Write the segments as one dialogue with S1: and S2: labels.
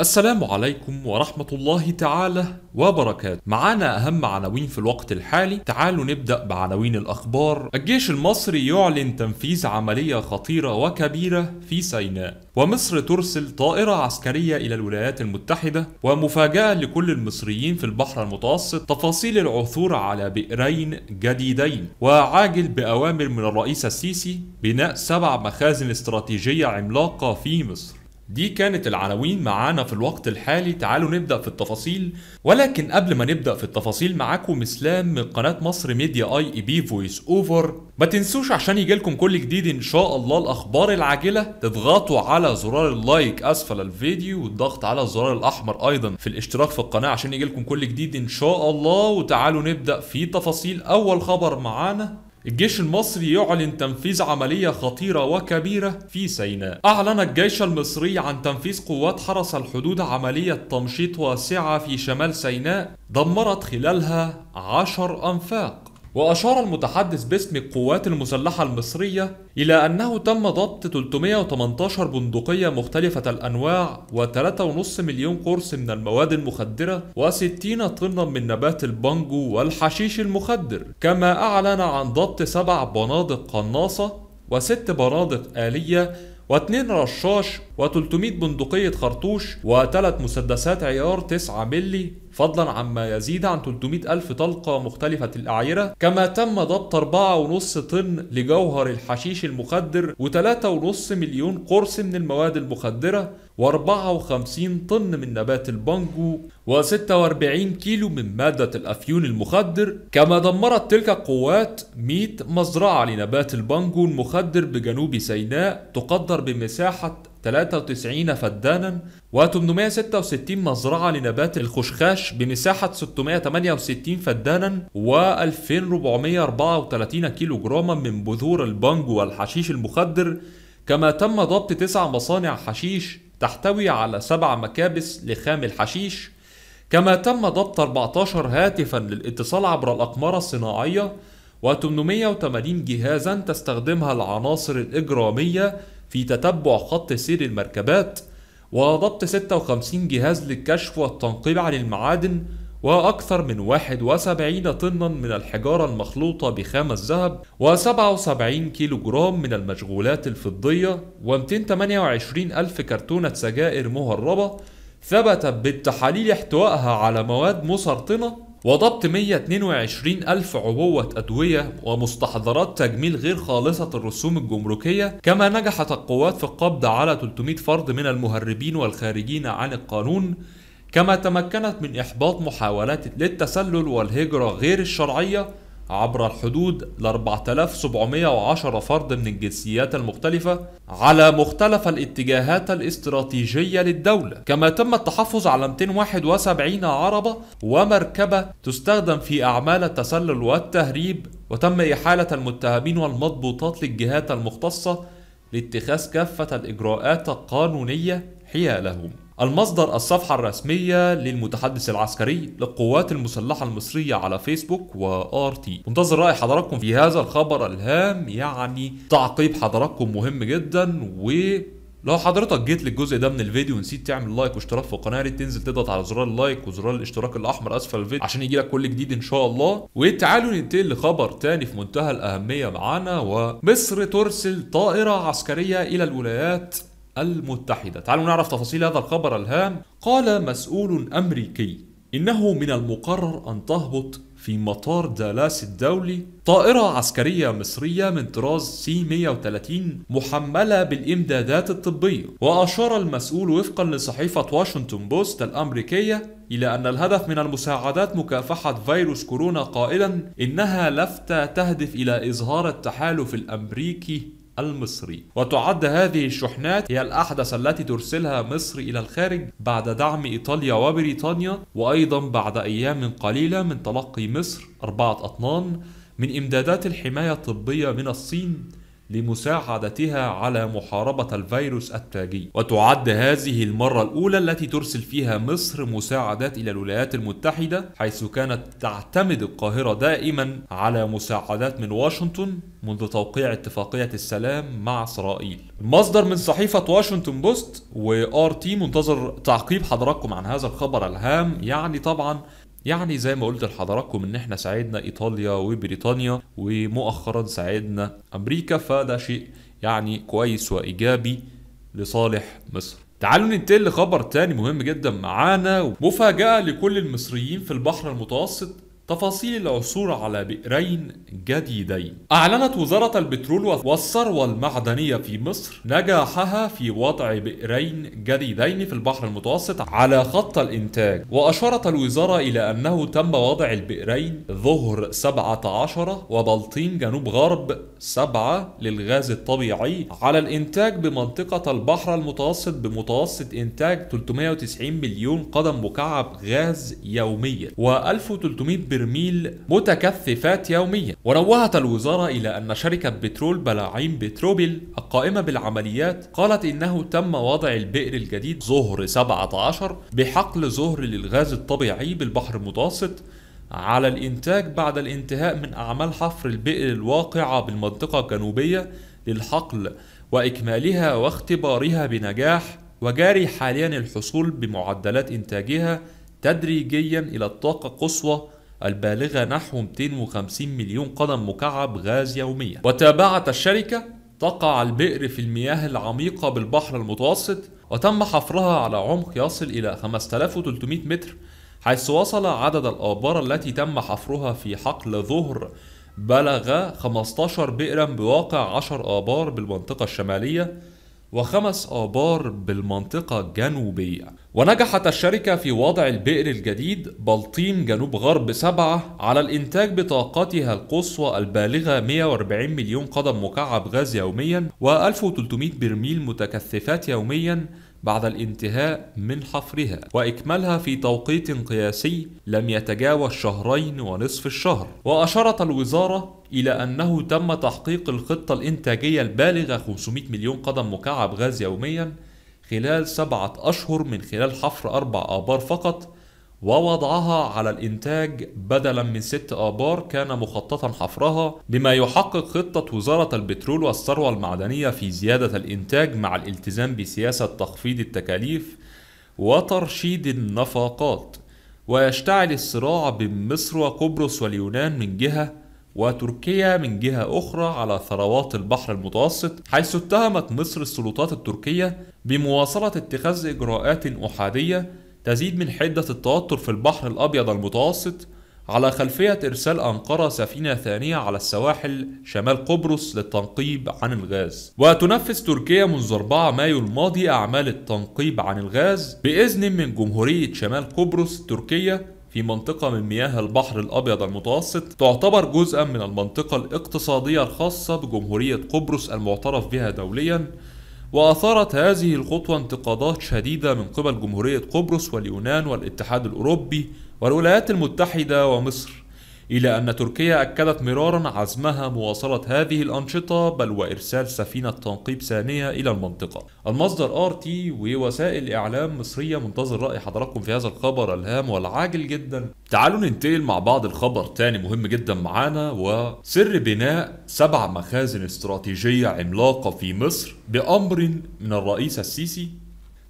S1: السلام عليكم ورحمة الله تعالى وبركاته معانا أهم عناوين في الوقت الحالي تعالوا نبدأ بعناوين الأخبار الجيش المصري يعلن تنفيذ عملية خطيرة وكبيرة في سيناء ومصر ترسل طائرة عسكرية إلى الولايات المتحدة ومفاجأة لكل المصريين في البحر المتوسط تفاصيل العثور على بئرين جديدين وعاجل بأوامر من الرئيس السيسي بناء سبع مخازن استراتيجية عملاقة في مصر دي كانت العناوين معانا في الوقت الحالي تعالوا نبدأ في التفاصيل ولكن قبل ما نبدأ في التفاصيل معاكم اسلام من قناة مصر ميديا اي اي بي فويس اوفر ما تنسوش عشان يجيلكم كل جديد ان شاء الله الاخبار العاجلة تضغطوا على زرار اللايك اسفل الفيديو والضغط على الزرار الاحمر ايضا في الاشتراك في القناة عشان يجيلكم كل جديد ان شاء الله وتعالوا نبدأ في تفاصيل اول خبر معانا الجيش المصري يعلن تنفيذ عملية خطيرة وكبيرة في سيناء أعلن الجيش المصري عن تنفيذ قوات حرس الحدود عملية تمشيط واسعة في شمال سيناء دمرت خلالها عشر أنفاق وأشار المتحدث باسم القوات المسلحة المصرية إلى أنه تم ضبط 318 بندقية مختلفة الأنواع و3.5 مليون قرص من المواد المخدرة و60 طنا من نبات البانجو والحشيش المخدر كما أعلن عن ضبط سبع بنادق قناصة وست بنادق آلية و2 رشاش و300 بندقية خرطوش وثلاث مسدسات عيار 9 ملي فضلا عما يزيد عن 300 ألف طلقة مختلفة الأعيرة كما تم ضبط 4.5 طن لجوهر الحشيش المخدر و3.5 مليون قرص من المواد المخدرة و54 طن من نبات البانجو و46 كيلو من مادة الأفيون المخدر كما دمرت تلك القوات 100 مزرعة لنبات البانجو المخدر بجنوب سيناء تقدر بمساحة 93 فدانا و866 مزرعة لنبات الخشخاش بمساحة 668 فدانا و2434 كيلو جراما من بذور البنج والحشيش المخدر كما تم ضبط تسع مصانع حشيش تحتوي على سبع مكابس لخام الحشيش كما تم ضبط 14 هاتفا للاتصال عبر الأقمار الصناعية و880 جهازا تستخدمها العناصر الإجرامية في تتبع خط سير المركبات وضبط 56 جهاز للكشف والتنقيب عن المعادن وأكثر من 71 طنا من الحجارة المخلوطة بخام الذهب و77 كيلو جرام من المشغولات الفضية و228 ألف كرتونة سجائر مهربة ثبتت بالتحاليل احتوائها على مواد مسرطنة وضبط 122 ألف عبوة أدوية ومستحضرات تجميل غير خالصة الرسوم الجمركية كما نجحت القوات في القبض على 300 فرد من المهربين والخارجين عن القانون كما تمكنت من إحباط محاولات للتسلل والهجرة غير الشرعية عبر الحدود ل 4710 فرد من الجنسيات المختلفة على مختلف الاتجاهات الاستراتيجية للدولة كما تم التحفظ على 271 عربة ومركبة تستخدم في أعمال التسلل والتهريب وتم إحالة المتهمين والمضبوطات للجهات المختصة لاتخاذ كافة الإجراءات القانونية حيالهم المصدر الصفحة الرسمية للمتحدث العسكري للقوات المسلحة المصرية على فيسبوك وآر تي منتظر رأي حضراتكم في هذا الخبر الهام يعني تعقيب حضراتكم مهم جدا و لو حضرتك جيت للجزء ده من الفيديو ونسيت تعمل لايك واشتراك في القناه يا ريت تنزل تضغط على زرار اللايك وزرار الاشتراك الاحمر اسفل الفيديو عشان يجي لك كل جديد ان شاء الله وتعالوا ننتقل لخبر تاني في منتهى الاهميه معانا ومصر ترسل طائره عسكريه الى الولايات المتحدة تعالوا نعرف تفاصيل هذا الخبر الهام قال مسؤول أمريكي إنه من المقرر أن تهبط في مطار دالاس الدولي طائرة عسكرية مصرية من طراز سي 130 محملة بالإمدادات الطبية وأشار المسؤول وفقا لصحيفة واشنطن بوست الأمريكية إلى أن الهدف من المساعدات مكافحة فيروس كورونا قائلا إنها لفتة تهدف إلى إظهار التحالف الأمريكي المصري وتعد هذه الشحنات هي الأحدث التي ترسلها مصر إلى الخارج بعد دعم إيطاليا وبريطانيا وأيضا بعد أيام قليلة من تلقي مصر أربعة أطنان من إمدادات الحماية الطبية من الصين لمساعدتها على محاربة الفيروس التاجي وتعد هذه المرة الأولى التي ترسل فيها مصر مساعدات إلى الولايات المتحدة حيث كانت تعتمد القاهرة دائما على مساعدات من واشنطن منذ توقيع اتفاقية السلام مع إسرائيل المصدر من صحيفة واشنطن بوست وآر تي منتظر تعقيب حضراتكم عن هذا الخبر الهام يعني طبعا يعني زي ما قلت لحضراتكم ان احنا ساعدنا ايطاليا وبريطانيا ومؤخرا ساعدنا امريكا فده شيء يعني كويس وايجابي لصالح مصر تعالوا ننتقل لخبر تاني مهم جدا معانا مفاجأة لكل المصريين في البحر المتوسط تفاصيل العثور على بئرين جديدين أعلنت وزارة البترول والثروة المعدنية في مصر نجاحها في وضع بئرين جديدين في البحر المتوسط على خط الإنتاج وأشارت الوزارة إلى أنه تم وضع البئرين ظهر 17 وبلطين جنوب غرب 7 للغاز الطبيعي على الإنتاج بمنطقة البحر المتوسط بمتوسط إنتاج 390 مليون قدم مكعب غاز يوميا و 1300 برميل متكثفات يوميا ونوهت الوزارة إلى أن شركة بترول بلاعيم بتروبل القائمة بالعمليات قالت إنه تم وضع البئر الجديد ظهر 17 بحقل ظهر للغاز الطبيعي بالبحر المتوسط على الإنتاج بعد الانتهاء من أعمال حفر البئر الواقعة بالمنطقة الجنوبية للحقل وإكمالها واختبارها بنجاح وجاري حاليا الحصول بمعدلات إنتاجها تدريجيا إلى الطاقة قصوى البالغة نحو 250 مليون قدم مكعب غاز يوميا وتابعت الشركة تقع البئر في المياه العميقة بالبحر المتوسط وتم حفرها على عمق يصل إلى 5300 متر حيث وصل عدد الآبار التي تم حفرها في حقل ظهر بلغ 15 بئرا بواقع 10 آبار بالمنطقة الشمالية وخمس آبار بالمنطقة الجنوبية ونجحت الشركة في وضع البئر الجديد بلطيم جنوب غرب سبعة على الإنتاج بطاقتها القصوى البالغة 140 مليون قدم مكعب غاز يوميا و1300 برميل متكثفات يوميا بعد الانتهاء من حفرها وإكمالها في توقيت قياسي لم يتجاوز شهرين ونصف الشهر وأشارت الوزارة إلى أنه تم تحقيق الخطة الإنتاجية البالغة 500 مليون قدم مكعب غاز يوميا خلال سبعة أشهر من خلال حفر أربع آبار فقط ووضعها على الإنتاج بدلا من ست آبار كان مخططا حفرها بما يحقق خطة وزارة البترول والثروة المعدنية في زيادة الإنتاج مع الالتزام بسياسة تخفيض التكاليف وترشيد النفقات ويشتعل الصراع بين مصر وقبرص واليونان من جهة وتركيا من جهة أخرى على ثروات البحر المتوسط حيث اتهمت مصر السلطات التركية بمواصلة اتخاذ إجراءات أحادية تزيد من حدة التوتر في البحر الأبيض المتوسط على خلفية إرسال أنقرة سفينة ثانية على السواحل شمال قبرص للتنقيب عن الغاز وتنفذ تركيا منذ 4 مايو الماضي أعمال التنقيب عن الغاز بإذن من جمهورية شمال قبرص التركية في منطقة من مياه البحر الأبيض المتوسط تعتبر جزءا من المنطقة الاقتصادية الخاصة بجمهورية قبرص المعترف بها دوليا وأثارت هذه الخطوة انتقادات شديدة من قبل جمهورية قبرص واليونان والاتحاد الأوروبي والولايات المتحدة ومصر إلى أن تركيا أكدت مرارا عزمها مواصلة هذه الأنشطة بل وإرسال سفينة تنقيب ثانية إلى المنطقة المصدر آر تي ووسائل إعلام مصرية منتظر رأي حضراتكم في هذا الخبر الهام والعاجل جدا تعالوا ننتقل مع بعض الخبر تاني مهم جدا معانا وسر بناء سبع مخازن استراتيجية عملاقة في مصر بأمر من الرئيس السيسي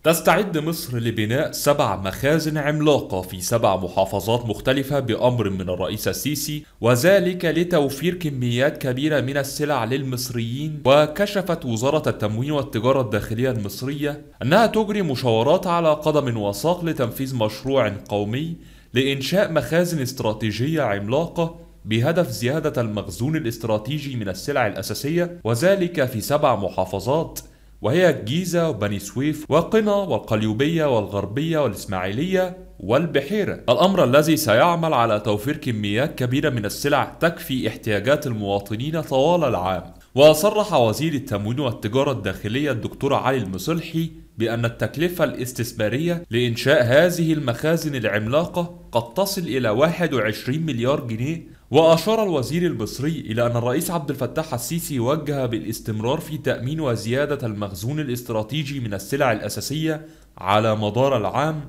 S1: تستعد مصر لبناء سبع مخازن عملاقة في سبع محافظات مختلفة بأمر من الرئيس السيسي وذلك لتوفير كميات كبيرة من السلع للمصريين وكشفت وزارة التموين والتجارة الداخلية المصرية أنها تجري مشاورات على قدم وساق لتنفيذ مشروع قومي لإنشاء مخازن استراتيجية عملاقة بهدف زيادة المخزون الاستراتيجي من السلع الأساسية وذلك في سبع محافظات وهي الجيزة وبني سويف وقنا والقليوبية والغربية والإسماعيلية والبحيرة الأمر الذي سيعمل على توفير كميات كبيرة من السلع تكفي احتياجات المواطنين طوال العام وصرح وزير التموين والتجارة الداخلية الدكتور علي المصلحي بأن التكلفة الاستثمارية لإنشاء هذه المخازن العملاقة قد تصل إلى 21 مليار جنيه وأشار الوزير المصري إلى أن الرئيس عبد الفتاح السيسي وجه بالاستمرار في تأمين وزيادة المخزون الاستراتيجي من السلع الأساسية على مدار العام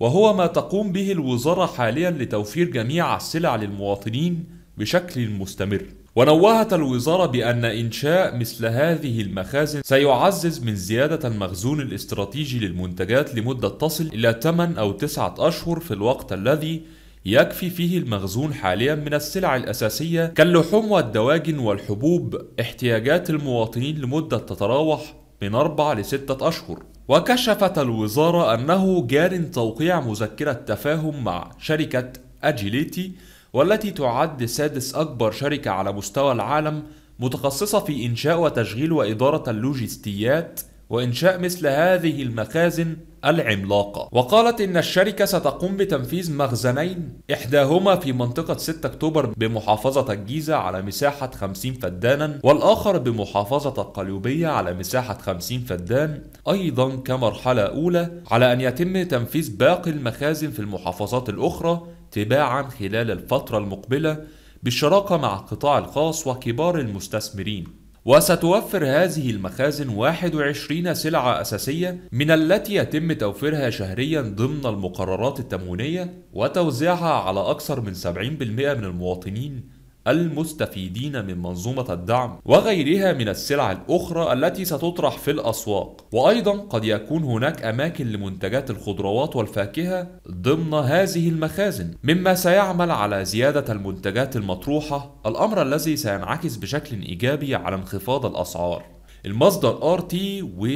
S1: وهو ما تقوم به الوزارة حاليا لتوفير جميع السلع للمواطنين بشكل مستمر ونوهت الوزارة بأن إنشاء مثل هذه المخازن سيعزز من زيادة المخزون الاستراتيجي للمنتجات لمدة تصل إلى 8 أو 9 أشهر في الوقت الذي يكفي فيه المخزون حاليا من السلع الأساسية كاللحوم والدواجن والحبوب احتياجات المواطنين لمدة تتراوح من أربع لستة أشهر وكشفت الوزارة أنه جار توقيع مذكرة تفاهم مع شركة أجيليتي والتي تعد سادس أكبر شركة على مستوى العالم متخصصة في إنشاء وتشغيل وإدارة اللوجستيات وإنشاء مثل هذه المخازن العملاقة وقالت إن الشركة ستقوم بتنفيذ مخزنين إحداهما في منطقة 6 أكتوبر بمحافظة الجيزة على مساحة 50 فدانا والآخر بمحافظة القليوبية على مساحة 50 فدان أيضا كمرحلة أولى على أن يتم تنفيذ باقي المخازن في المحافظات الأخرى تباعا خلال الفترة المقبلة بالشراكة مع القطاع الخاص وكبار المستثمرين وستوفر هذه المخازن 21 سلعة أساسية من التي يتم توفيرها شهريا ضمن المقررات التموينية وتوزيعها على أكثر من 70% من المواطنين المستفيدين من منظومة الدعم وغيرها من السلع الأخرى التي ستطرح في الأسواق وأيضا قد يكون هناك أماكن لمنتجات الخضروات والفاكهة ضمن هذه المخازن مما سيعمل على زيادة المنتجات المطروحة الأمر الذي سينعكس بشكل إيجابي على انخفاض الأسعار المصدر RT و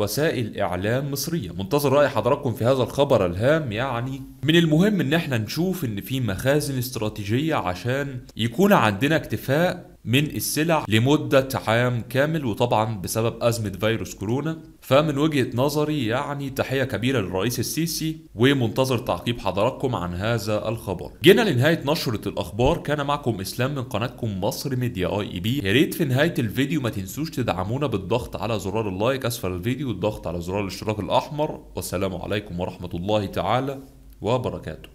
S1: وسائل إعلام مصرية منتظر رأي حضراتكم في هذا الخبر الهام يعني من المهم إن احنا نشوف إن في مخازن استراتيجية عشان يكون عندنا اكتفاء من السلع لمدة عام كامل وطبعا بسبب أزمة فيروس كورونا فمن وجهة نظري يعني تحية كبيرة للرئيس السيسي ومنتظر تعقيب حضراتكم عن هذا الخبر جينا لنهاية نشرة الأخبار كان معكم إسلام من قناتكم مصر ميديا اي اي بي يا ريت في نهاية الفيديو ما تنسوش تدعمونا بالضغط على زرار اللايك أسفل الفيديو والضغط على زرار الاشتراك الأحمر والسلام عليكم ورحمة الله تعالى وبركاته